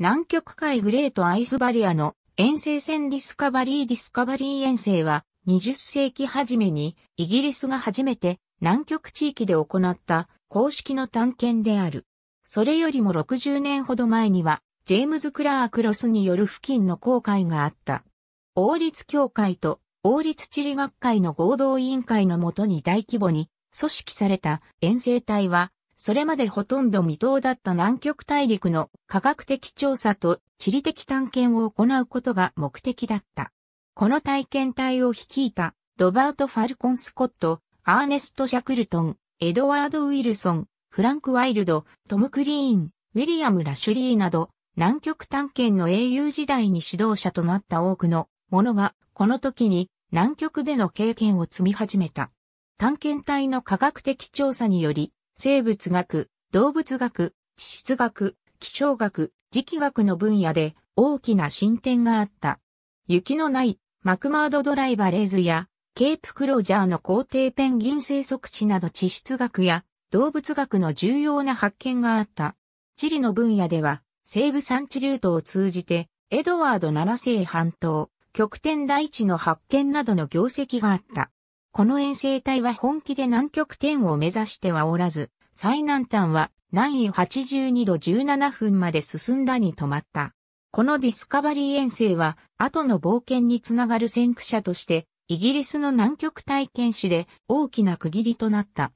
南極海グレートアイスバリアの遠征船ディスカバリーディスカバリー遠征は20世紀初めにイギリスが初めて南極地域で行った公式の探検である。それよりも60年ほど前にはジェームズ・クラーク・ロスによる付近の航海があった。王立協会と王立地理学会の合同委員会のもとに大規模に組織された遠征隊はそれまでほとんど未踏だった南極大陸の科学的調査と地理的探検を行うことが目的だった。この体験隊を率いたロバート・ファルコン・スコット、アーネスト・シャクルトン、エドワード・ウィルソン、フランク・ワイルド、トム・クリーン、ウィリアム・ラシュリーなど、南極探検の英雄時代に指導者となった多くの者が、この時に南極での経験を積み始めた。探検隊の科学的調査により、生物学、動物学、地質学、気象学、磁気学の分野で大きな進展があった。雪のないマクマードドライバレーズやケープクロージャーの皇帝ペンギン生息地など地質学や動物学の重要な発見があった。地理の分野では西部産地ルートを通じてエドワード7世半島、極点大地の発見などの業績があった。この遠征隊は本気で南極点を目指してはおらず、最南端は南緯82度17分まで進んだに止まった。このディスカバリー遠征は、後の冒険につながる先駆者として、イギリスの南極体験史で大きな区切りとなった。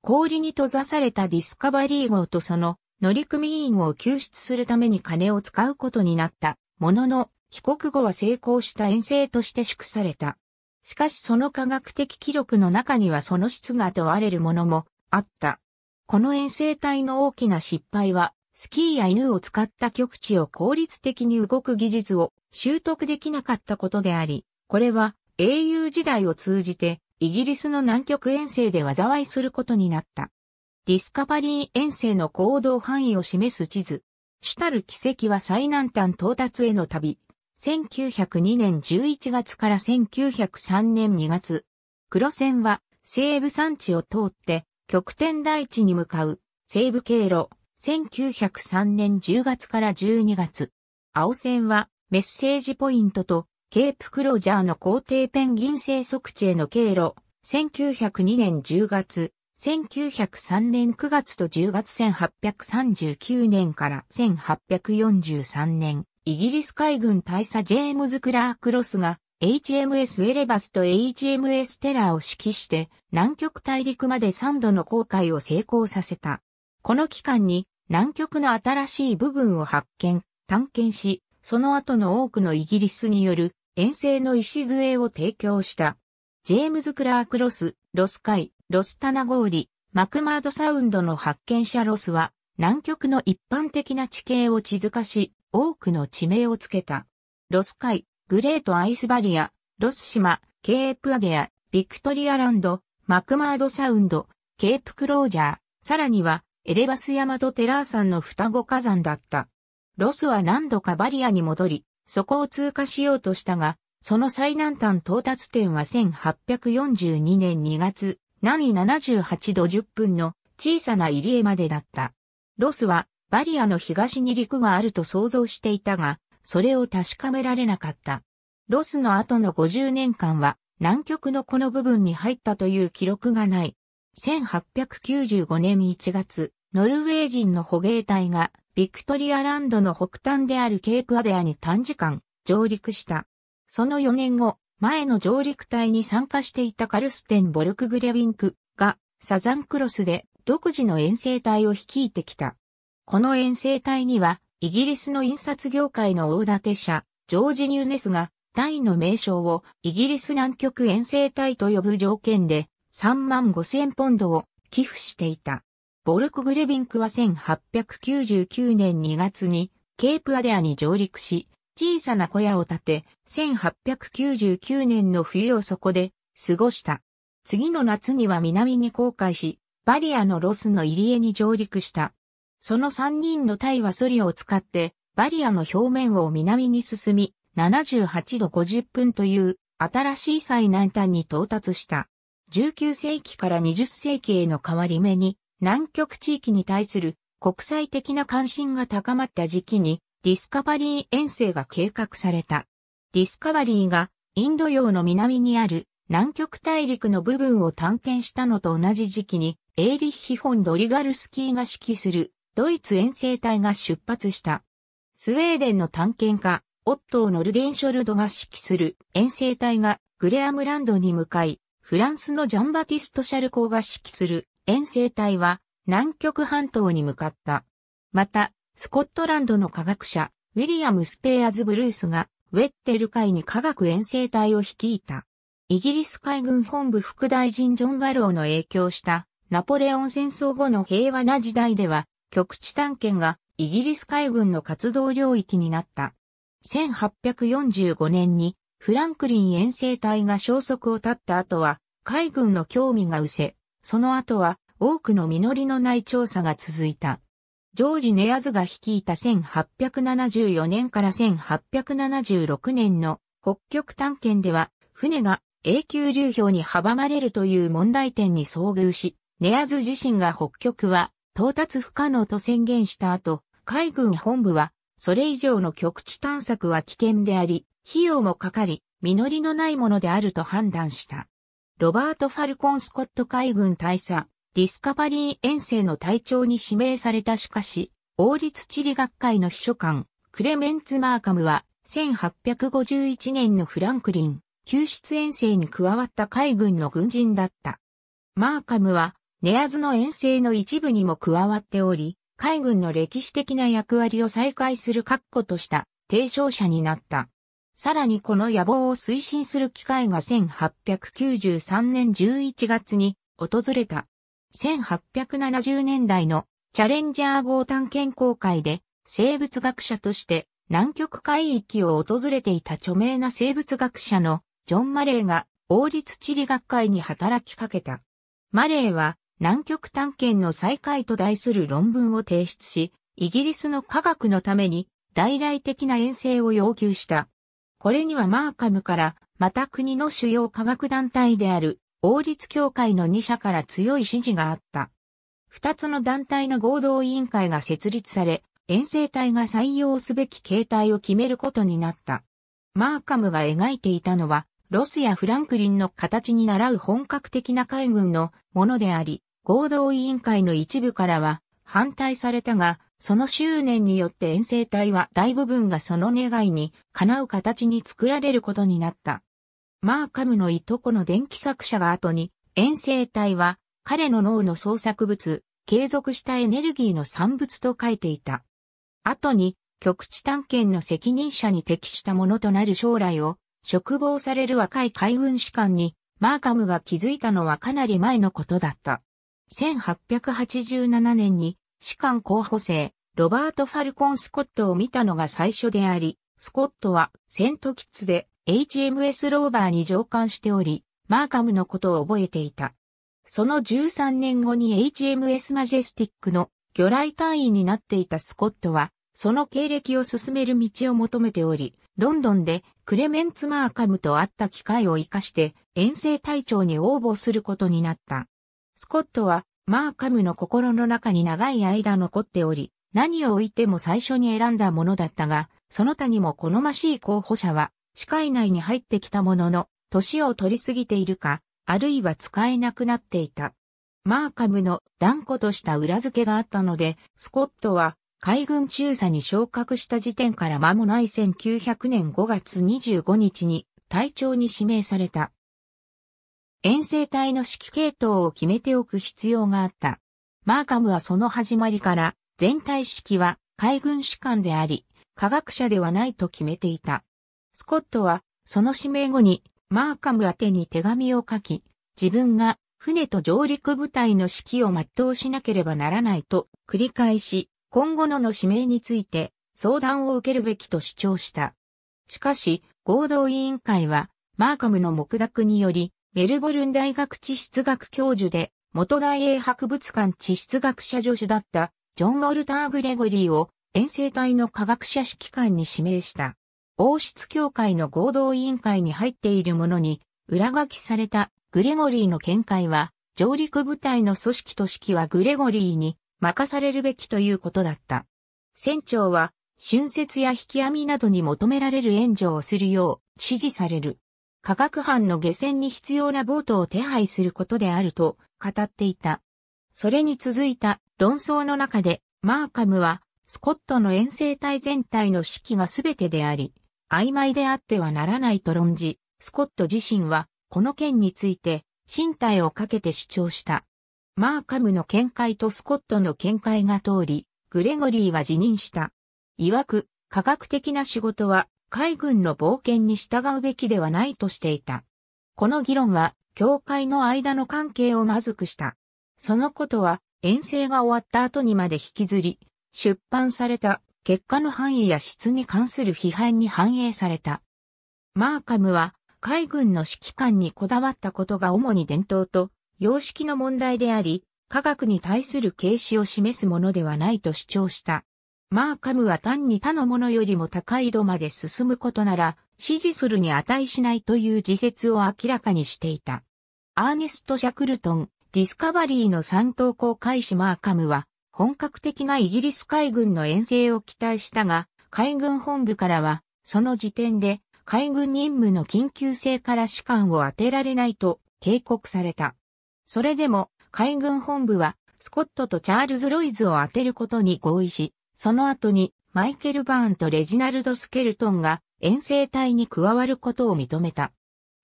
氷に閉ざされたディスカバリー号とその乗組員を救出するために金を使うことになった。ものの、帰国後は成功した遠征として祝された。しかしその科学的記録の中にはその質が問われるものもあった。この遠征隊の大きな失敗は、スキーや犬を使った極地を効率的に動く技術を習得できなかったことであり、これは英雄時代を通じてイギリスの南極遠征で災いすることになった。ディスカバリー遠征の行動範囲を示す地図。主たる奇跡は最南端到達への旅。1902年11月から1903年2月。黒線は西部山地を通って極点大地に向かう西部経路。1903年10月から12月。青線はメッセージポイントとケープクロージャーの皇帝ペンギン生息地への経路。1902年10月、1903年9月と10月1839年から1843年イギリス海軍大佐ジェームズ・クラーク・ロスが HMS エレバスと HMS テラーを指揮して南極大陸まで3度の航海を成功させた。この期間に南極の新しい部分を発見、探検し、その後の多くのイギリスによる遠征の礎を提供した。ジェームズ・クラーク・ロス、ロス海、ロスタナゴーリ、マクマードサウンドの発見者ロスは、南極の一般的な地形を地図化し、多くの地名をつけた。ロス海、グレートアイスバリア、ロス島、ケープアゲア、ビクトリアランド、マクマードサウンド、ケープクロージャー、さらにはエレバス山とテラー山の双子火山だった。ロスは何度かバリアに戻り、そこを通過しようとしたが、その最南端到達点は1842年2月、南78度10分の小さな入り江までだった。ロスはバリアの東に陸があると想像していたが、それを確かめられなかった。ロスの後の50年間は、南極のこの部分に入ったという記録がない。1895年1月、ノルウェー人の捕鯨隊が、ビクトリアランドの北端であるケープアデアに短時間、上陸した。その4年後、前の上陸隊に参加していたカルステン・ボルクグレウィンクが、サザンクロスで独自の遠征隊を率いてきた。この遠征隊には、イギリスの印刷業界の大立者、ジョージ・ニューネスが、隊の名称をイギリス南極遠征隊と呼ぶ条件で3万5千ポンドを寄付していた。ボルク・グレビンクは1899年2月にケープアデアに上陸し、小さな小屋を建て、1899年の冬をそこで過ごした。次の夏には南に航海し、バリアのロスの入り江に上陸した。その三人の隊はソリを使って、バリアの表面を南に進み、78度50分という新しい最南端に到達した。19世紀から20世紀への変わり目に、南極地域に対する国際的な関心が高まった時期に、ディスカバリー遠征が計画された。ディスカバリーがインド洋の南にある南極大陸の部分を探検したのと同じ時期に、エーリッヒ・フォン・ドリガルスキーが指揮するドイツ遠征隊が出発した。スウェーデンの探検家、オットー・ノルデンショルドが指揮する遠征隊がグレアムランドに向かい、フランスのジャンバティスト・シャルコーが指揮する遠征隊は南極半島に向かった。また、スコットランドの科学者、ウィリアム・スペアズ・ブルースが、ウェッテル海に科学遠征隊を率いた。イギリス海軍本部副大臣ジョン・バローの影響した、ナポレオン戦争後の平和な時代では、極地探検がイギリス海軍の活動領域になった。1845年にフランクリン遠征隊が消息を絶った後は海軍の興味が失せ、その後は多くの実りのない調査が続いた。ジョージ・ネアズが率いた1874年から1876年の北極探検では船が永久流氷に阻まれるという問題点に遭遇し、ネアズ自身が北極は到達不可能と宣言した後、海軍本部は、それ以上の極地探索は危険であり、費用もかかり、実りのないものであると判断した。ロバート・ファルコン・スコット海軍大佐、ディスカバリー遠征の隊長に指名されたしかし、王立地理学会の秘書官、クレメンツ・マーカムは、1851年のフランクリン、救出遠征に加わった海軍の軍人だった。マーカムは、ネアズの遠征の一部にも加わっており、海軍の歴史的な役割を再開する確固とした提唱者になった。さらにこの野望を推進する機会が1893年11月に訪れた。1870年代のチャレンジャー号探検公会で生物学者として南極海域を訪れていた著名な生物学者のジョン・マレーが王立地理学会に働きかけた。マレーは南極探検の再開と題する論文を提出し、イギリスの科学のために大々的な遠征を要求した。これにはマーカムから、また国の主要科学団体である王立協会の2社から強い支持があった。2つの団体の合同委員会が設立され、遠征隊が採用すべき形態を決めることになった。マーカムが描いていたのは、ロスやフランクリンの形に習う本格的な海軍のものであり、合同委員会の一部からは反対されたが、その執念によって遠征隊は大部分がその願いに叶う形に作られることになった。マーカムのいとこの電気作者が後に、遠征隊は彼の脳の創作物、継続したエネルギーの産物と書いていた。後に、極地探検の責任者に適したものとなる将来を、嘱望される若い海軍士官に、マーカムが気づいたのはかなり前のことだった。1887年に士官候補生、ロバート・ファルコン・スコットを見たのが最初であり、スコットはセントキッツで HMS ローバーに乗艦しており、マーカムのことを覚えていた。その13年後に HMS マジェスティックの魚雷隊員になっていたスコットは、その経歴を進める道を求めており、ロンドンでクレメンツ・マーカムと会った機会を活かして遠征隊長に応募することになった。スコットは、マーカムの心の中に長い間残っており、何を置いても最初に選んだものだったが、その他にも好ましい候補者は、視界内に入ってきたものの、年を取りすぎているか、あるいは使えなくなっていた。マーカムの断固とした裏付けがあったので、スコットは海軍中佐に昇格した時点から間もない1900年5月25日に隊長に指名された。遠征隊の指揮系統を決めておく必要があった。マーカムはその始まりから、全体指揮は海軍士官であり、科学者ではないと決めていた。スコットは、その指名後に、マーカム宛に手紙を書き、自分が船と上陸部隊の指揮を全うしなければならないと繰り返し、今後のの指名について相談を受けるべきと主張した。しかし、合同委員会は、マーカムの目諾により、メルボルン大学地質学教授で、元大英博物館地質学者助手だったジョン・ウォルター・グレゴリーを遠征隊の科学者指揮官に指名した。王室協会の合同委員会に入っているものに裏書きされたグレゴリーの見解は上陸部隊の組織と指揮はグレゴリーに任されるべきということだった。船長は春節や引き網などに求められる援助をするよう指示される。科学班の下船に必要なボートを手配することであると語っていた。それに続いた論争の中で、マーカムは、スコットの遠征隊全体の指揮が全てであり、曖昧であってはならないと論じ、スコット自身は、この件について、身体をかけて主張した。マーカムの見解とスコットの見解が通り、グレゴリーは辞任した。曰く、科学的な仕事は海軍の冒険に従うべきではないとしていた。この議論は、教会の間の関係をまずくした。そのことは、遠征が終わった後にまで引きずり、出版された結果の範囲や質に関する批判に反映された。マーカムは、海軍の指揮官にこだわったことが主に伝統と様式の問題であり、科学に対する軽視を示すものではないと主張した。マーカムは単に他のものよりも高い度まで進むことなら、支持するに値しないという自説を明らかにしていた。アーネスト・シャクルトン、ディスカバリーの三等公開士マーカムは、本格的なイギリス海軍の遠征を期待したが、海軍本部からは、その時点で、海軍任務の緊急性から士官を当てられないと警告された。それでも、海軍本部は、スコットとチャールズ・ロイズを当てることに合意し、その後にマイケル・バーンとレジナルド・スケルトンが遠征隊に加わることを認めた。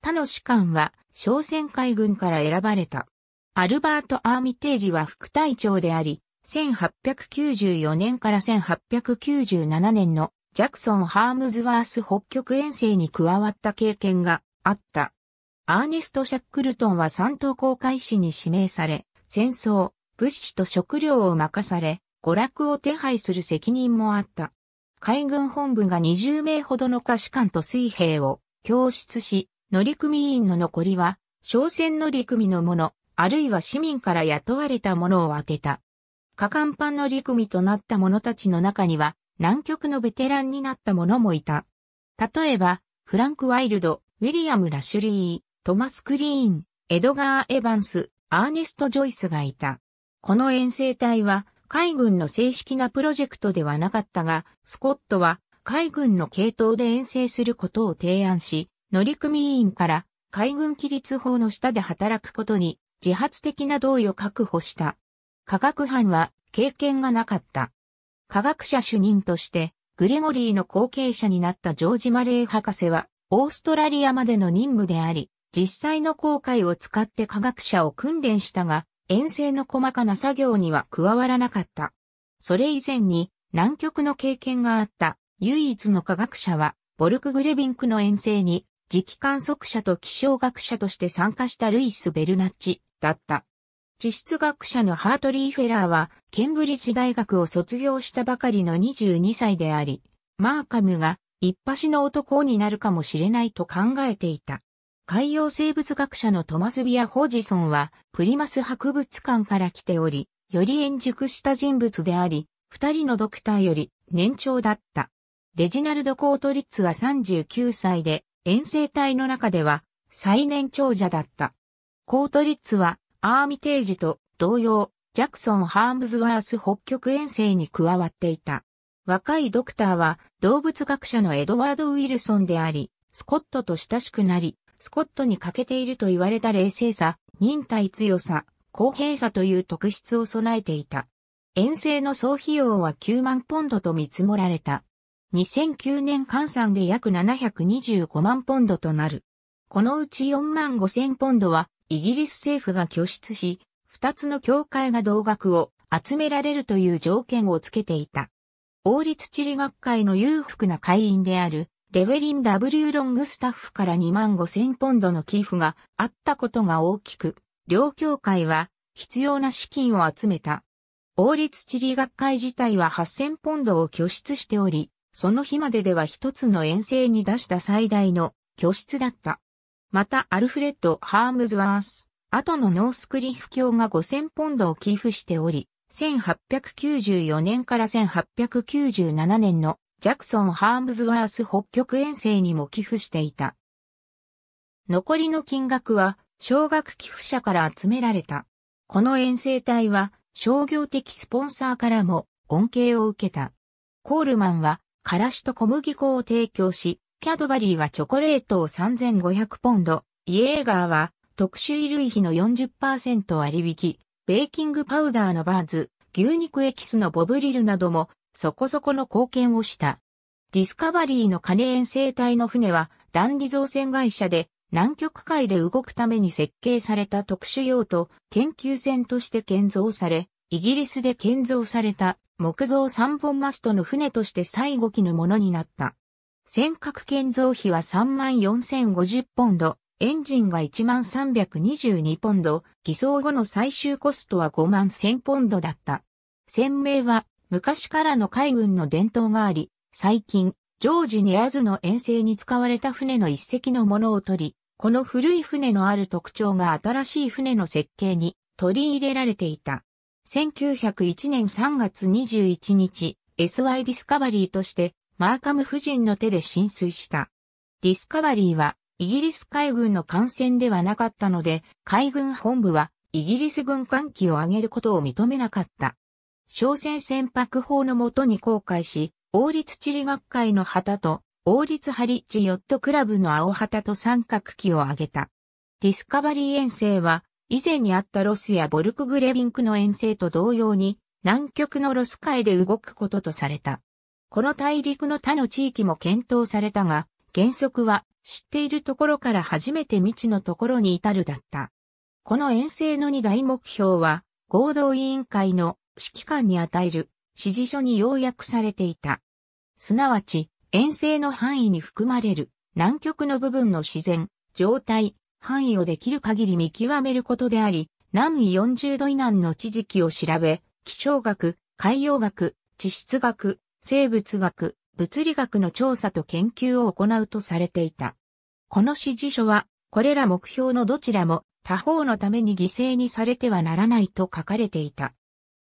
他の士官は商船海軍から選ばれた。アルバート・アーミテージは副隊長であり、1894年から1897年のジャクソン・ハームズワース北極遠征に加わった経験があった。アーネスト・シャックルトンは三島航海士に指名され、戦争、物資と食料を任され、娯楽を手配する責任もあった。海軍本部が20名ほどの下士官と水兵を教室し、乗組員の残りは、商船乗組の者、あるいは市民から雇われた者を当てた。過干板乗組となった者たちの中には、南極のベテランになった者もいた。例えば、フランク・ワイルド、ウィリアム・ラシュリー、トマス・クリーン、エドガー・エヴァンス、アーネスト・ジョイスがいた。この遠征隊は、海軍の正式なプロジェクトではなかったが、スコットは海軍の系統で遠征することを提案し、乗組員から海軍規律法の下で働くことに自発的な同意を確保した。科学班は経験がなかった。科学者主任としてグレゴリーの後継者になったジョージ・マレー博士はオーストラリアまでの任務であり、実際の航海を使って科学者を訓練したが、遠征の細かな作業には加わらなかった。それ以前に南極の経験があった唯一の科学者は、ボルク・グレビンクの遠征に、磁気観測者と気象学者として参加したルイス・ベルナッチだった。地質学者のハートリー・フェラーは、ケンブリッジ大学を卒業したばかりの22歳であり、マーカムが一発の男になるかもしれないと考えていた。海洋生物学者のトマス・ビア・ホジソンは、プリマス博物館から来ており、より円熟した人物であり、二人のドクターより年長だった。レジナルド・コートリッツは39歳で、遠征隊の中では最年長者だった。コートリッツは、アーミテージと同様、ジャクソン・ハームズワース北極遠征に加わっていた。若いドクターは動物学者のエドワード・ウィルソンであり、スコットと親しくなり、スコットに欠けていると言われた冷静さ、忍耐強さ、公平さという特質を備えていた。遠征の総費用は9万ポンドと見積もられた。2009年換算で約725万ポンドとなる。このうち4万5千ポンドはイギリス政府が拠出し、2つの教会が同額を集められるという条件をつけていた。王立地理学会の裕福な会員であるレウェリン・ W・ ロングスタッフから2万5千ポンドの寄付があったことが大きく、両協会は必要な資金を集めた。王立地理学会自体は8千ポンドを拠出しており、その日まででは一つの遠征に出した最大の拠出だった。またアルフレッド・ハームズワース、後のノースクリフ教が5千ポンドを寄付しており、1894年から1897年のジャクソン・ハームズワース北極遠征にも寄付していた。残りの金額は、小学寄付者から集められた。この遠征隊は、商業的スポンサーからも恩恵を受けた。コールマンは、からしと小麦粉を提供し、キャドバリーはチョコレートを3500ポンド、イエーガーは特殊衣類費の40%割引、ベーキングパウダーのバーズ、牛肉エキスのボブリルなどもそこそこの貢献をした。ディスカバリーのカネ遠征生の船は、ダン造船会社で、南極海で動くために設計された特殊用途研究船として建造され、イギリスで建造された木造三本マストの船として最後期のものになった。尖閣建造費は34,050ポンド、エンジンが13,322ポンド、偽装後の最終コストは51,000ポンドだった。船名は昔からの海軍の伝統があり、最近、ジョージネアズの遠征に使われた船の一隻のものを取り、この古い船のある特徴が新しい船の設計に取り入れられていた。1901年3月21日、SY ディスカバリーとしてマーカム夫人の手で浸水した。ディスカバリーはイギリス海軍の艦船ではなかったので、海軍本部はイギリス軍艦機を上げることを認めなかった。商船船舶法のもとに公開し、王立地理学会の旗と、王立ハリッジヨットクラブの青旗と三角旗を挙げた。ディスカバリー遠征は、以前にあったロスやボルクグレビンクの遠征と同様に、南極のロス海で動くこととされた。この大陸の他の地域も検討されたが、原則は知っているところから初めて未知のところに至るだった。この遠征の二大目標は、合同委員会の指揮官に与える指示書に要約されていた。すなわち、遠征の範囲に含まれる南極の部分の自然、状態、範囲をできる限り見極めることであり、南緯40度以南の地磁気を調べ、気象学、海洋学、地質学、生物学、物理学の調査と研究を行うとされていた。この指示書は、これら目標のどちらも他方のために犠牲にされてはならないと書かれていた。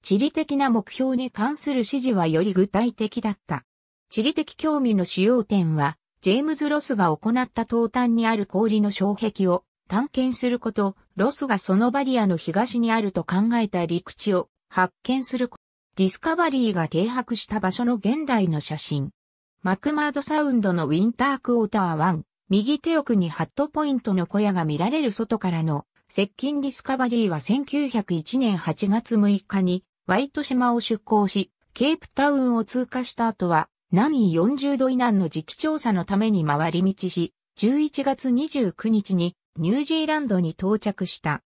地理的な目標に関する指示はより具体的だった。地理的興味の主要点は、ジェームズ・ロスが行った東端にある氷の障壁を探検すること、ロスがそのバリアの東にあると考えた陸地を発見すること、ディスカバリーが停泊した場所の現代の写真。マクマードサウンドのウィンタークォーター1、右手奥にハットポイントの小屋が見られる外からの接近ディスカバリーは1901年8月6日にワイト島を出港し、ケープタウンを通過した後は、南緯40度以南の時期調査のために回り道し、11月29日にニュージーランドに到着した。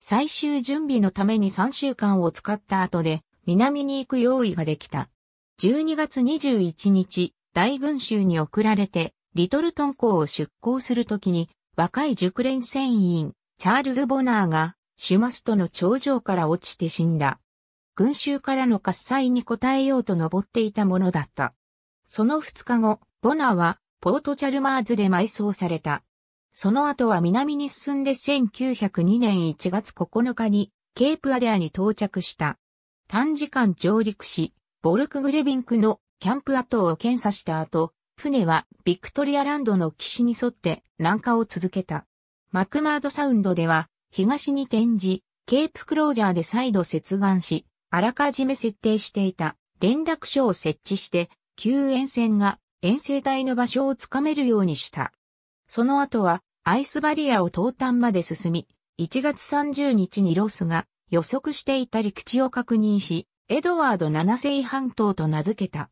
最終準備のために3週間を使った後で、南に行く用意ができた。12月21日、大群衆に送られて、リトルトン港を出港するときに、若い熟練船員、チャールズ・ボナーが、シュマストの頂上から落ちて死んだ。群衆からの喝采に応えようと登っていたものだった。その2日後、ボナはポートチャルマーズで埋葬された。その後は南に進んで1902年1月9日にケープアデアに到着した。短時間上陸し、ボルクグレビンクのキャンプ跡を検査した後、船はビクトリアランドの岸に沿って南下を続けた。マクマードサウンドでは東に転じ、ケープクロージャーで再度接岸し、あらかじめ設定していた連絡所を設置して救援船が遠征隊の場所をつかめるようにした。その後はアイスバリアを東端まで進み、1月30日にロスが予測していた陸地を確認し、エドワード7世半島と名付けた。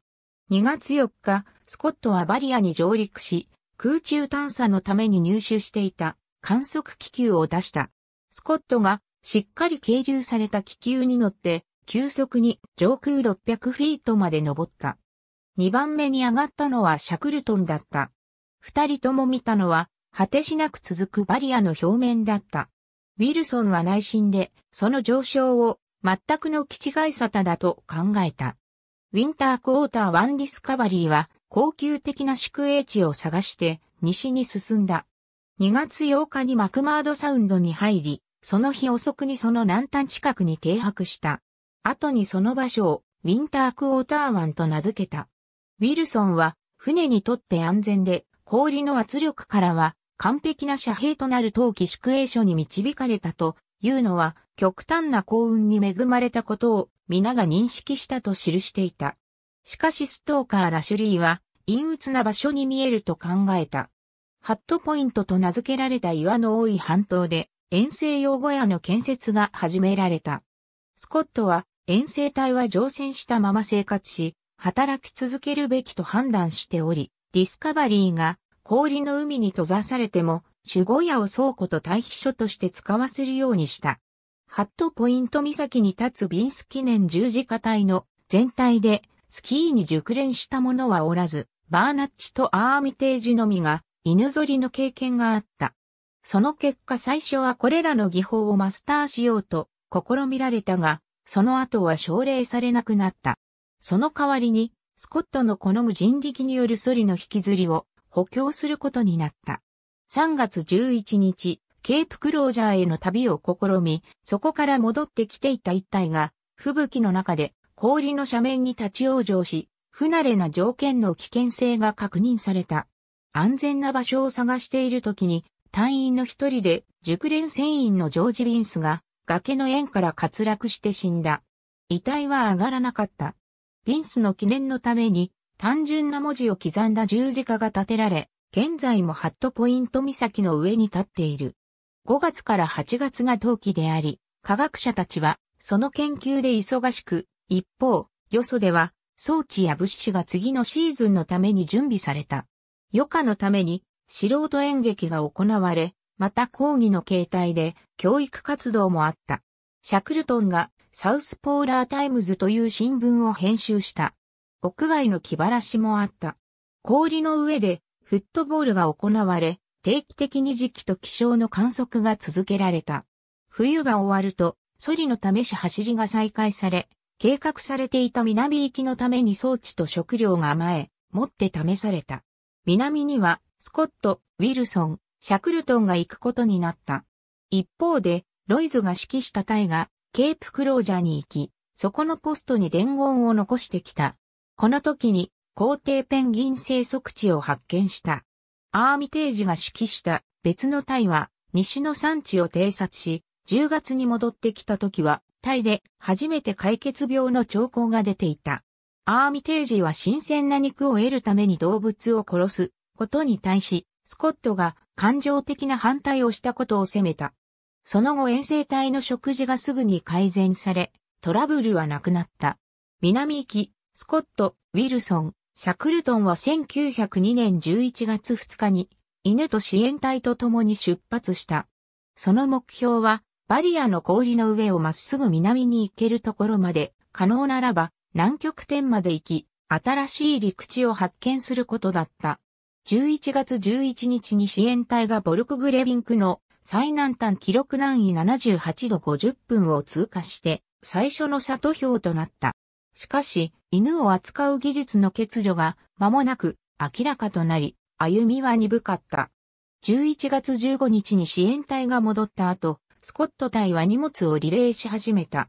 2月4日、スコットはバリアに上陸し、空中探査のために入手していた観測気球を出した。スコットがしっかり係留された気球に乗って急速に上空600フィートまで登った。2番目に上がったのはシャクルトンだった。二人とも見たのは、果てしなく続くバリアの表面だった。ウィルソンは内心で、その上昇を全くの気違い沙汰だと考えた。ウィンタークォーターワンディスカバリーは、高級的な宿営地を探して西に進んだ。2月8日にマクマードサウンドに入り、その日遅くにその南端近くに停泊した。後にその場所をウィンタークオーター湾と名付けた。ウィルソンは船にとって安全で氷の圧力からは完璧な遮蔽となる冬季宿営所に導かれたというのは極端な幸運に恵まれたことを皆が認識したと記していた。しかしストーカー・ラシュリーは陰鬱な場所に見えると考えた。ハットポイントと名付けられた岩の多い半島で遠征用小屋の建設が始められた。スコットは遠征隊は乗船したまま生活し、働き続けるべきと判断しており、ディスカバリーが氷の海に閉ざされても、守護屋を倉庫と退避所として使わせるようにした。ハットポイント岬に立つビンス記念十字架隊の全体でスキーに熟練した者はおらず、バーナッチとアーミテージのみが犬ぞりの経験があった。その結果最初はこれらの技法をマスターしようと試みられたが、その後は奨励されなくなった。その代わりに、スコットの好む人力によるソリの引きずりを補強することになった。3月11日、ケープクロージャーへの旅を試み、そこから戻ってきていた一体が、吹雪の中で氷の斜面に立ち往生し、不慣れな条件の危険性が確認された。安全な場所を探している時に、隊員の一人で熟練船員のジョージ・ビンスが崖の縁から滑落して死んだ。遺体は上がらなかった。ピンスの記念のために、単純な文字を刻んだ十字架が建てられ、現在もハットポイント岬の上に立っている。5月から8月が冬季であり、科学者たちは、その研究で忙しく、一方、よそでは、装置や物資が次のシーズンのために準備された。余暇のために、素人演劇が行われ、また講義の形態で教育活動もあった。シャクルトンがサウスポーラータイムズという新聞を編集した。屋外の気晴らしもあった。氷の上でフットボールが行われ、定期的に時期と気象の観測が続けられた。冬が終わると、ソリの試し走りが再開され、計画されていた南行きのために装置と食料が甘え、持って試された。南には、スコット、ウィルソン、シャクルトンが行くことになった。一方で、ロイズが指揮した隊が、ケープクロージャーに行き、そこのポストに伝言を残してきた。この時に、皇帝ペンギン生息地を発見した。アーミテージが指揮した別の隊は、西の産地を偵察し、10月に戻ってきた時は、タイで初めて解決病の兆候が出ていた。アーミテージは新鮮な肉を得るために動物を殺すことに対し、スコットが感情的な反対をしたことを責めた。その後遠征隊の食事がすぐに改善され、トラブルはなくなった。南行き、スコット、ウィルソン、シャクルトンは1902年11月2日に、犬と支援隊と共に出発した。その目標は、バリアの氷の上をまっすぐ南に行けるところまで、可能ならば、南極点まで行き、新しい陸地を発見することだった。11月11日に支援隊がボルクグレビンクの最南端記録難易78度50分を通過して最初の里表となった。しかし、犬を扱う技術の欠如が間もなく明らかとなり、歩みは鈍かった。11月15日に支援隊が戻った後、スコット隊は荷物をリレーし始めた。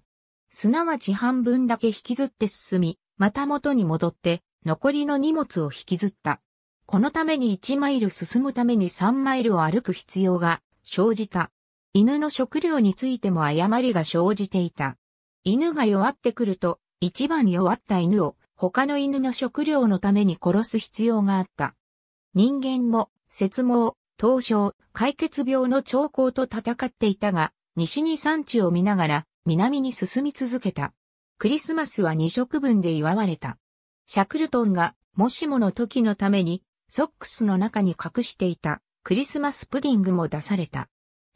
すなわち半分だけ引きずって進み、また元に戻って、残りの荷物を引きずった。このために1マイル進むために3マイルを歩く必要が生じた。犬の食料についても誤りが生じていた。犬が弱ってくると、一番弱った犬を他の犬の食料のために殺す必要があった。人間も、節毛、凍傷、解決病の兆候と戦っていたが、西に山地を見ながら、南に進み続けた。クリスマスは二食分で祝われた。シャクルトンが、もしもの時のために、ソックスの中に隠していたクリスマスプディングも出された。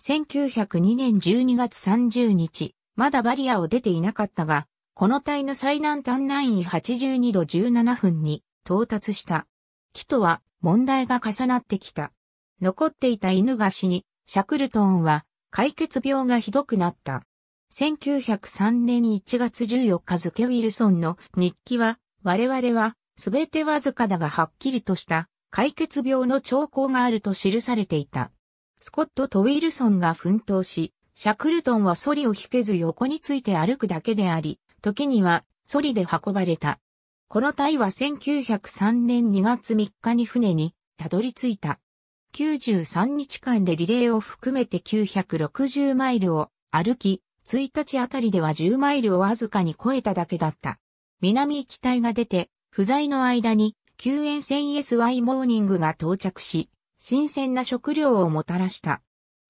1902年12月30日、まだバリアを出ていなかったが、この隊の最南端ライン82度17分に到達した。木とは問題が重なってきた。残っていた犬が死に、シャクルトンは解決病がひどくなった。1903年1月14日付ウィルソンの日記は、我々は、すべてわずかだがはっきりとした解決病の兆候があると記されていた。スコットとウィルソンが奮闘し、シャクルトンはソリを引けず横について歩くだけであり、時にはソリで運ばれた。この隊は1903年2月3日に船にたどり着いた。93日間でリレーを含めて960マイルを歩き、1日あたりでは10マイルをわずかに超えただけだった。南行き隊が出て、不在の間に救援船 SY モーニングが到着し、新鮮な食料をもたらした。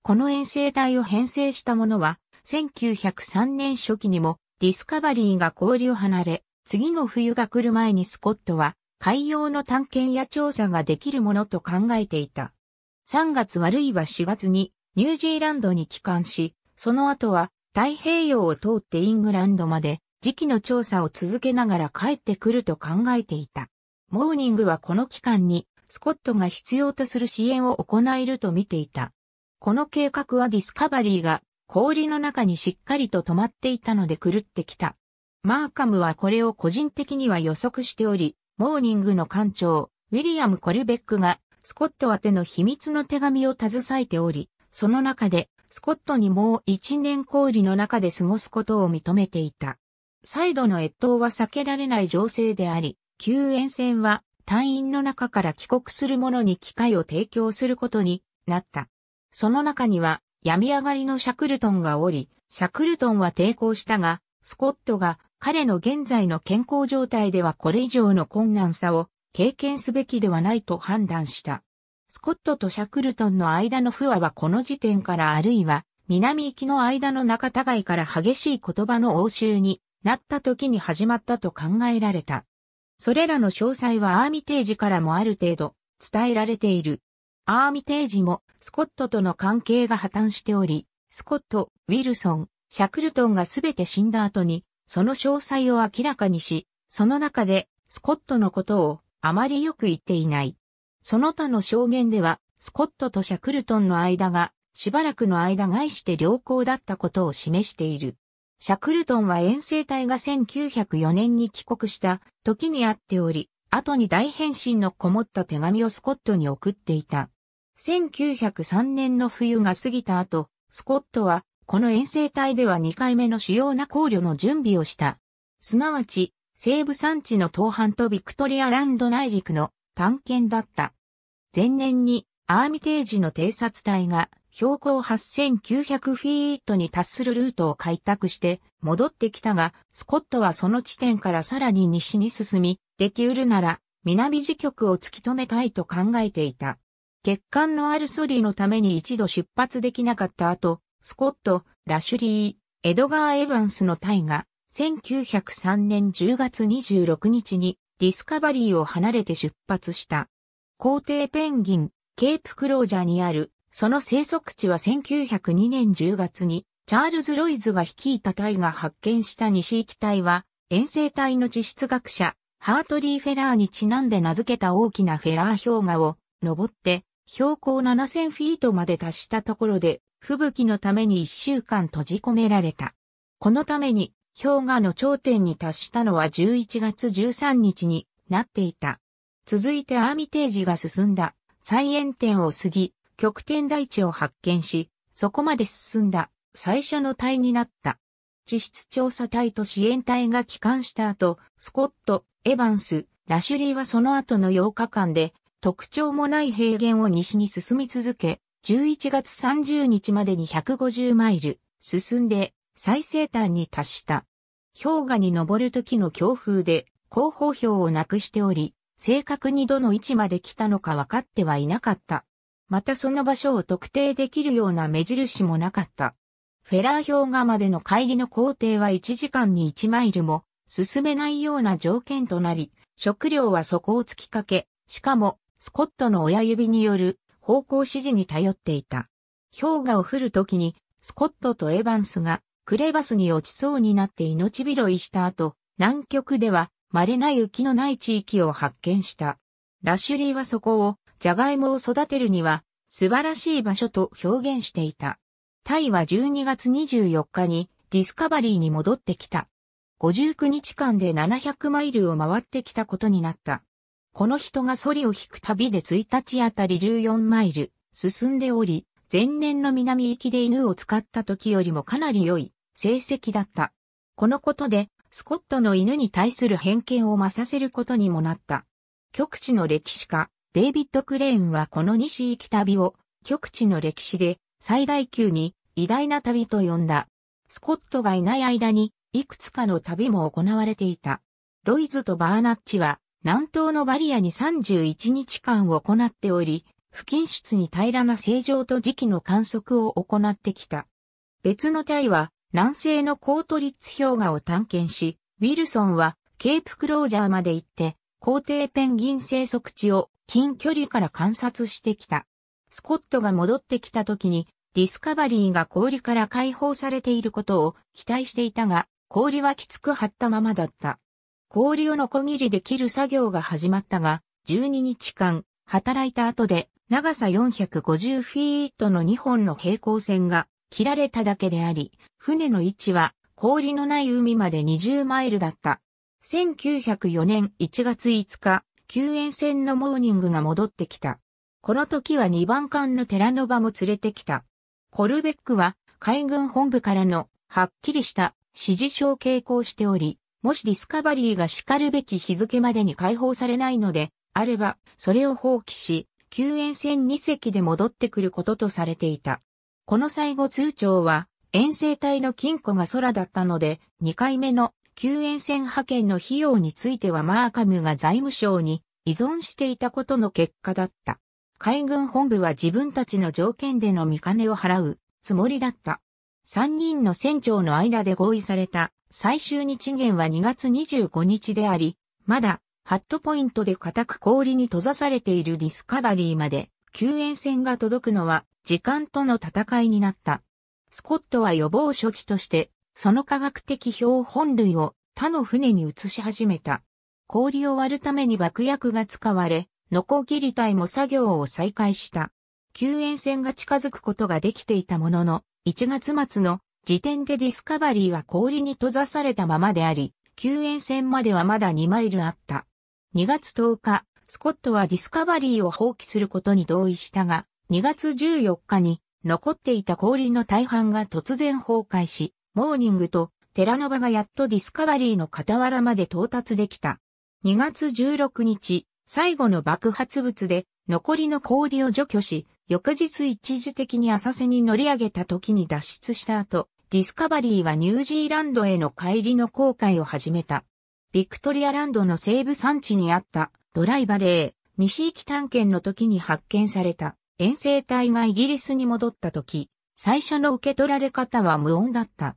この遠征隊を編成したものは、1903年初期にもディスカバリーが氷を離れ、次の冬が来る前にスコットは海洋の探検や調査ができるものと考えていた。3月あるいは4月にニュージーランドに帰還し、その後は太平洋を通ってイングランドまで時期の調査を続けながら帰ってくると考えていた。モーニングはこの期間にスコットが必要とする支援を行えると見ていた。この計画はディスカバリーが氷の中にしっかりと止まっていたので狂ってきた。マーカムはこれを個人的には予測しており、モーニングの艦長、ウィリアム・コルベックが、スコット宛ての秘密の手紙を携えており、その中で、スコットにもう一年氷の中で過ごすことを認めていた。再度の越冬は避けられない情勢であり、救援船は隊員の中から帰国する者に機会を提供することになった。その中には病み上がりのシャクルトンがおり、シャクルトンは抵抗したが、スコットが彼の現在の健康状態ではこれ以上の困難さを経験すべきではないと判断した。スコットとシャクルトンの間の不和はこの時点からあるいは南行きの間の仲違いから激しい言葉の応酬になった時に始まったと考えられた。それらの詳細はアーミテージからもある程度伝えられている。アーミテージもスコットとの関係が破綻しており、スコット、ウィルソン、シャクルトンがすべて死んだ後に、その詳細を明らかにし、その中でスコットのことをあまりよく言っていない。その他の証言では、スコットとシャクルトンの間がしばらくの間外して良好だったことを示している。シャクルトンは遠征隊が1904年に帰国した時に会っており、後に大変身のこもった手紙をスコットに送っていた。1903年の冬が過ぎた後、スコットはこの遠征隊では2回目の主要な考慮の準備をした。すなわち、西部山地の東半とビクトリアランド内陸の探検だった。前年にアーミテージの偵察隊が標高8900フィートに達するルートを開拓して戻ってきたが、スコットはその地点からさらに西に進み、できうるなら南時局を突き止めたいと考えていた。欠陥のあるソリーのために一度出発できなかった後、スコット、ラシュリー、エドガー・エヴァンスの隊が、1903年10月26日にディスカバリーを離れて出発した。皇帝ペンギン、ケープクロージャーにあるその生息地は1902年10月に、チャールズ・ロイズが率いた隊が発見した西域隊は、遠征隊の地質学者、ハートリー・フェラーにちなんで名付けた大きなフェラー氷河を登って、標高7000フィートまで達したところで、吹雪のために1週間閉じ込められた。このために、氷河の頂点に達したのは11月13日になっていた。続いてアーミテージが進んだ。再延点を過ぎ、極点台地を発見し、そこまで進んだ最初の隊になった。地質調査隊と支援隊が帰還した後、スコット、エヴァンス、ラシュリーはその後の8日間で、特徴もない平原を西に進み続け、11月30日までに150マイル、進んで、最西端に達した。氷河に登る時の強風で、後方表をなくしており、正確にどの位置まで来たのか分かってはいなかった。またその場所を特定できるような目印もなかった。フェラー氷河までの帰りの工程は1時間に1マイルも進めないような条件となり、食料は底を突きかけ、しかもスコットの親指による方向指示に頼っていた。氷河を降るときにスコットとエヴァンスがクレバスに落ちそうになって命拾いした後、南極では稀な雪のない地域を発見した。ラシュリーはそこをジャガイモを育てるには素晴らしい場所と表現していた。タイは12月24日にディスカバリーに戻ってきた。59日間で700マイルを回ってきたことになった。この人がソリを引く旅で1日あたり14マイル進んでおり、前年の南行きで犬を使った時よりもかなり良い成績だった。このことで、スコットの犬に対する偏見を増させることにもなった。極地の歴史家、デイビッド・クレーンはこの西行き旅を極地の歴史で最大級に偉大な旅と呼んだ。スコットがいない間にいくつかの旅も行われていた。ロイズとバーナッチは南東のバリアに31日間を行っており、不均質に平らな正常と時期の観測を行ってきた。別の隊は南西のコートリッツ氷河を探検し、ウィルソンはケープクロージャーまで行って、皇帝ペンギン生息地を近距離から観察してきた。スコットが戻ってきた時に、ディスカバリーが氷から解放されていることを期待していたが、氷はきつく張ったままだった。氷をノコギリで切る作業が始まったが、12日間働いた後で長さ450フィートの2本の平行線が切られただけであり、船の位置は氷のない海まで20マイルだった。1904年1月5日、救援船のモーニングが戻ってきた。この時は2番艦のテラノバも連れてきた。コルベックは海軍本部からのはっきりした指示書を傾向しており、もしディスカバリーが叱るべき日付までに解放されないので、あれば、それを放棄し、救援船2隻で戻ってくることとされていた。この最後通帳は、遠征隊の金庫が空だったので、2回目の救援船派遣の費用についてはマーカムが財務省に依存していたことの結果だった。海軍本部は自分たちの条件での見金を払うつもりだった。3人の船長の間で合意された最終日限は2月25日であり、まだハットポイントで固く氷に閉ざされているディスカバリーまで救援船が届くのは時間との戦いになった。スコットは予防処置としてその科学的標本類を他の船に移し始めた。氷を割るために爆薬が使われ、ノコギリ隊も作業を再開した。救援船が近づくことができていたものの、1月末の時点でディスカバリーは氷に閉ざされたままであり、救援船まではまだ2マイルあった。2月10日、スコットはディスカバリーを放棄することに同意したが、2月14日に残っていた氷の大半が突然崩壊し、モーニングと寺ノ場がやっとディスカバリーの傍らまで到達できた。2月16日、最後の爆発物で残りの氷を除去し、翌日一時的に浅瀬に乗り上げた時に脱出した後、ディスカバリーはニュージーランドへの帰りの航海を始めた。ビクトリアランドの西部山地にあったドライバレー、西域探検の時に発見された遠征隊がイギリスに戻った時、最初の受け取られ方は無音だった。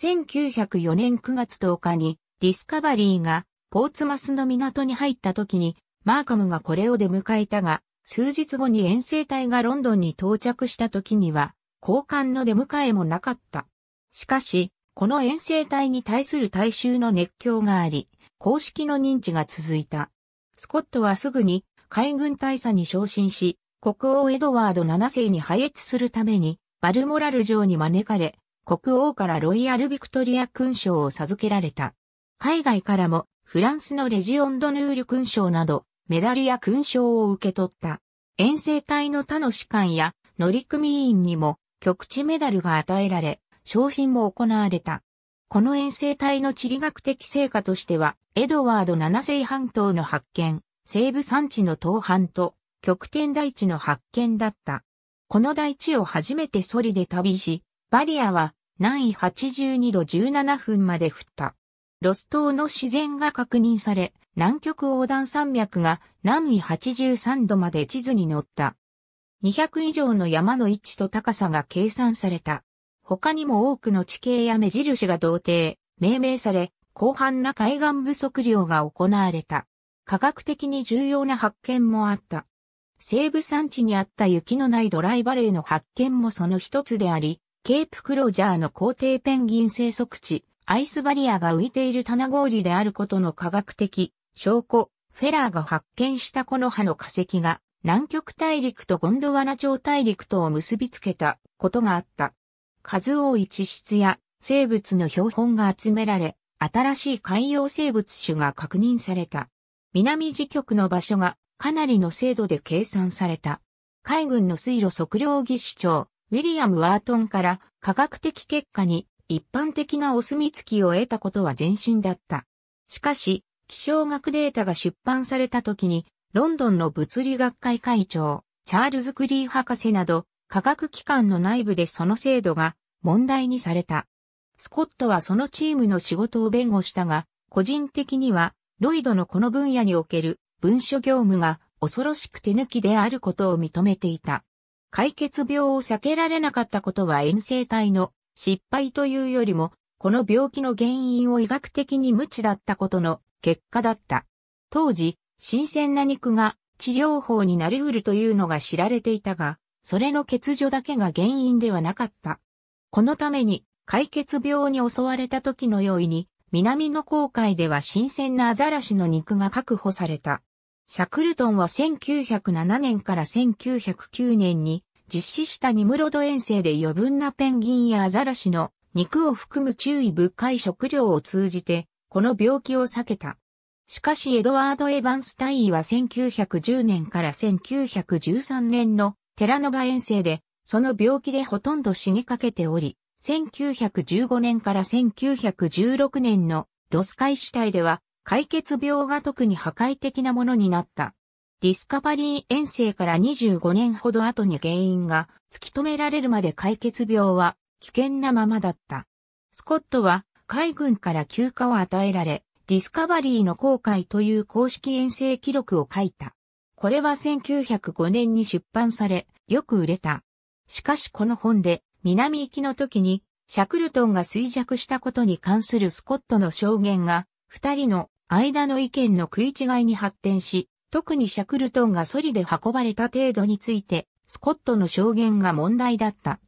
1904年9月10日にディスカバリーがポーツマスの港に入った時にマーカムがこれを出迎えたが、数日後に遠征隊がロンドンに到着した時には、交換の出迎えもなかった。しかし、この遠征隊に対する大衆の熱狂があり、公式の認知が続いた。スコットはすぐに海軍大佐に昇進し、国王エドワード7世に配越するために、バルモラル城に招かれ、国王からロイヤル・ビクトリア勲章を授けられた。海外からもフランスのレジオンドヌール勲章などメダルや勲章を受け取った。遠征隊の他の士官や乗組員にも局地メダルが与えられ、昇進も行われた。この遠征隊の地理学的成果としては、エドワード7世半島の発見、西部山地の東半と極点大地の発見だった。この大地を初めてソリで旅し、バリアは南緯82度17分まで降った。ロス島の自然が確認され、南極横断山脈が南緯83度まで地図に載った。200以上の山の位置と高さが計算された。他にも多くの地形や目印が同定、命名され、広範な海岸不足量が行われた。科学的に重要な発見もあった。西部山地にあった雪のないドライバレーの発見もその一つであり、ケープクロジャーの皇帝ペンギン生息地、アイスバリアが浮いている棚氷であることの科学的証拠、フェラーが発見したこの葉の化石が南極大陸とゴンドワナ朝大陸とを結びつけたことがあった。数多い地質や生物の標本が集められ、新しい海洋生物種が確認された。南時局の場所がかなりの精度で計算された。海軍の水路測量技師長、ウィリアム・ワートンから科学的結果に一般的なお墨付きを得たことは前進だった。しかし、気象学データが出版された時に、ロンドンの物理学会会長、チャールズ・クリー博士など、科学機関の内部でその制度が問題にされた。スコットはそのチームの仕事を弁護したが、個人的には、ロイドのこの分野における文書業務が恐ろしく手抜きであることを認めていた。解決病を避けられなかったことは遠征隊の失敗というよりも、この病気の原因を医学的に無知だったことの結果だった。当時、新鮮な肉が治療法になり得るというのが知られていたが、それの欠如だけが原因ではなかった。このために、解決病に襲われた時のように、南の航海では新鮮なアザラシの肉が確保された。シャクルトンは1907年から1909年に実施したニムロド遠征で余分なペンギンやアザラシの肉を含む注意深い食料を通じて、この病気を避けた。しかしエドワード・エヴァンス大尉は1910年から1913年のテラノバ遠征で、その病気でほとんど死にかけており、1915年から1916年のロス海死体では解決病が特に破壊的なものになった。ディスカバリー遠征から25年ほど後に原因が突き止められるまで解決病は危険なままだった。スコットは海軍から休暇を与えられ、ディスカバリーの航海という公式遠征記録を書いた。これは1905年に出版され、よく売れた。しかしこの本で、南行きの時に、シャクルトンが衰弱したことに関するスコットの証言が、二人の間の意見の食い違いに発展し、特にシャクルトンがソリで運ばれた程度について、スコットの証言が問題だった。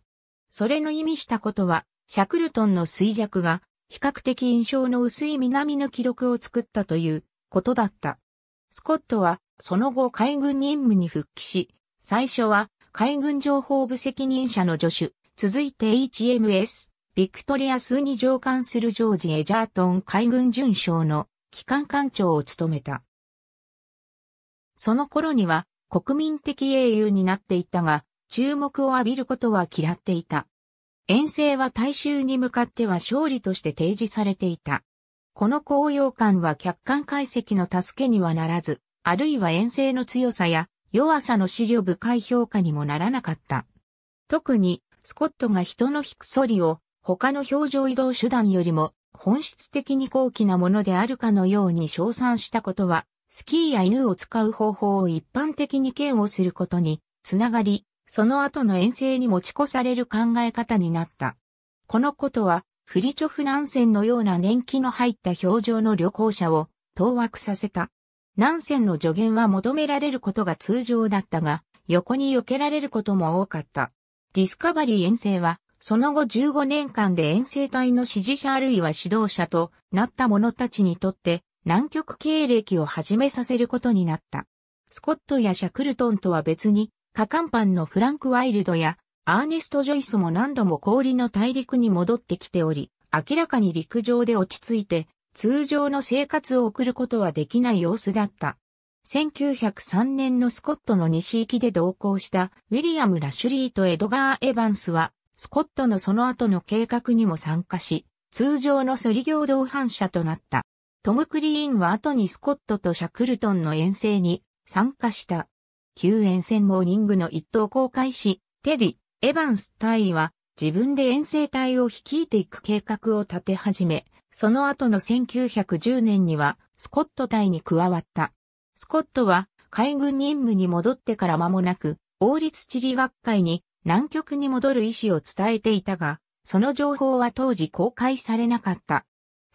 それの意味したことは、シャクルトンの衰弱が、比較的印象の薄い南の記録を作ったということだった。スコットは、その後海軍任務に復帰し、最初は海軍情報部責任者の助手、続いて HMS、ビクトリア数に上官するジョージ・エジャートン海軍巡将の機関官長を務めた。その頃には国民的英雄になっていたが、注目を浴びることは嫌っていた。遠征は大衆に向かっては勝利として提示されていた。この高揚感は客観解析の助けにはならず、あるいは遠征の強さや弱さの資料深い評価にもならなかった。特に、スコットが人の引くそりを他の表情移動手段よりも本質的に高貴なものであるかのように称賛したことは、スキーや犬を使う方法を一般的に嫌悪することにつながり、その後の遠征に持ち越される考え方になった。このことは、フリチョフ南線のような年季の入った表情の旅行者を当惑させた。南線の助言は求められることが通常だったが、横に避けられることも多かった。ディスカバリー遠征はその後15年間で遠征隊の支持者あるいは指導者となった者たちにとって南極経歴を始めさせることになった。スコットやシャクルトンとは別に、カカンパンのフランク・ワイルドやアーネスト・ジョイスも何度も氷の大陸に戻ってきており、明らかに陸上で落ち着いて、通常の生活を送ることはできない様子だった。1903年のスコットの西行きで同行したウィリアム・ラシュリーとエドガー・エヴァンスはスコットのその後の計画にも参加し、通常のソリ行動反射となった。トム・クリーンは後にスコットとシャクルトンの遠征に参加した。救援船モーニングの一等公開し、テディ、エヴァンス隊員は自分で遠征隊を率いていく計画を立て始め、その後の1910年にはスコット隊に加わった。スコットは海軍任務に戻ってから間もなく、王立地理学会に南極に戻る意思を伝えていたが、その情報は当時公開されなかった。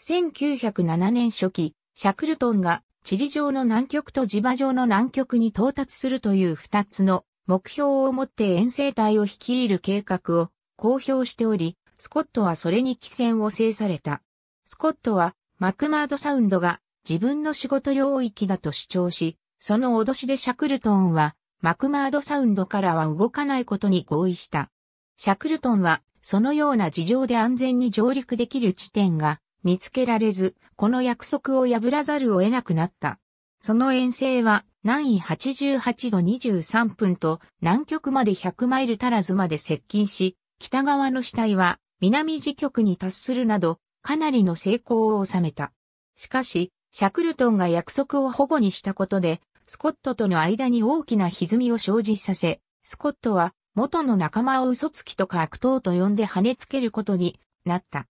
1907年初期、シャクルトンが地理上の南極と磁場上の南極に到達するという二つの目標を持って遠征隊を率いる計画を公表しており、スコットはそれに寄船を制された。スコットはマクマードサウンドが自分の仕事領域だと主張し、その脅しでシャクルトンはマクマードサウンドからは動かないことに合意した。シャクルトンは、そのような事情で安全に上陸できる地点が見つけられず、この約束を破らざるを得なくなった。その遠征は、南緯88度23分と南極まで100マイル足らずまで接近し、北側の死体は南時極に達するなど、かなりの成功を収めた。しかし、シャクルトンが約束を保護にしたことで、スコットとの間に大きな歪みを生じさせ、スコットは元の仲間を嘘つきとか悪党と呼んで跳ねつけることになった。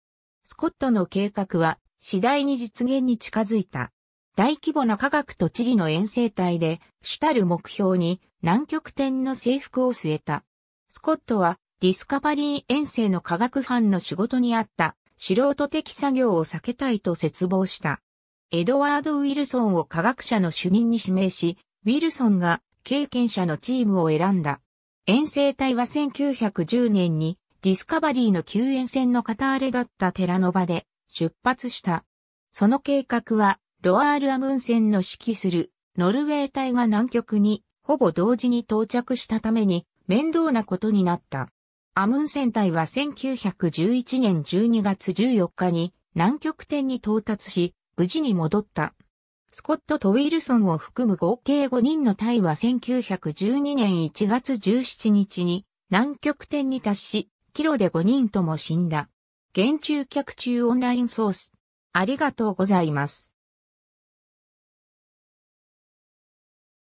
スコットの計画は次第に実現に近づいた。大規模な科学と地理の遠征隊で主たる目標に南極点の征服を据えた。スコットはディスカバリー遠征の科学班の仕事にあった素人的作業を避けたいと絶望した。エドワード・ウィルソンを科学者の主任に指名し、ウィルソンが経験者のチームを選んだ。遠征隊は1910年にディスカバリーの救援船の片荒れだった寺の場で出発した。その計画はロアール・アムン船の指揮するノルウェー隊が南極にほぼ同時に到着したために面倒なことになった。アムン船隊は1911年12月14日に南極点に到達し、無事に戻った。スコットとウィルソンを含む合計5人の隊は1912年1月17日に南極点に達し、キロで5人とも死んだ。現中客中オンラインソース。ありがとうございます。